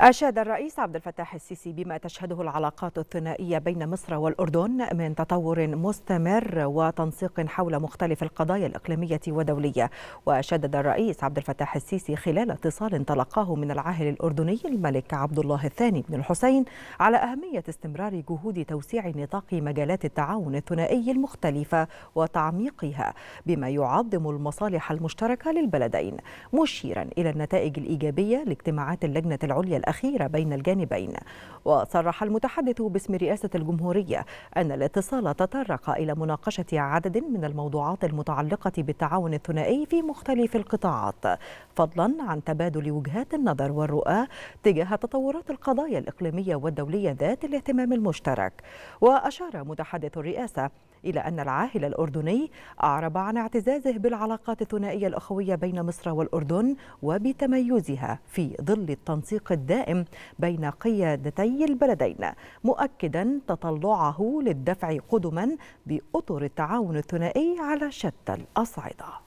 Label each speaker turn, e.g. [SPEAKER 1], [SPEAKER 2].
[SPEAKER 1] أشاد الرئيس عبد الفتاح السيسي بما تشهده العلاقات الثنائية بين مصر والأردن من تطور مستمر وتنسيق حول مختلف القضايا الإقليمية ودولية وشدد الرئيس عبد الفتاح السيسي خلال اتصال تلقاه من العاهل الأردني الملك عبد الله الثاني بن الحسين على أهمية استمرار جهود توسيع نطاق مجالات التعاون الثنائي المختلفة وتعميقها بما يعظم المصالح المشتركة للبلدين مشيرا إلى النتائج الإيجابية لاجتماعات اللجنة العليا الأخيرة بين الجانبين وصرح المتحدث باسم رئاسة الجمهورية أن الاتصال تطرق إلى مناقشة عدد من الموضوعات المتعلقة بالتعاون الثنائي في مختلف القطاعات فضلا عن تبادل وجهات النظر والرؤى تجاه تطورات القضايا الإقليمية والدولية ذات الاهتمام المشترك وأشار متحدث الرئاسة إلى أن العاهل الأردني أعرب عن اعتزازه بالعلاقات الثنائية الأخوية بين مصر والأردن وبتميزها في ظل التنسيق الدائم الدائم بين قيادتي البلدين مؤكدا تطلعه للدفع قدما بأطر التعاون الثنائي على شتى الأصعدة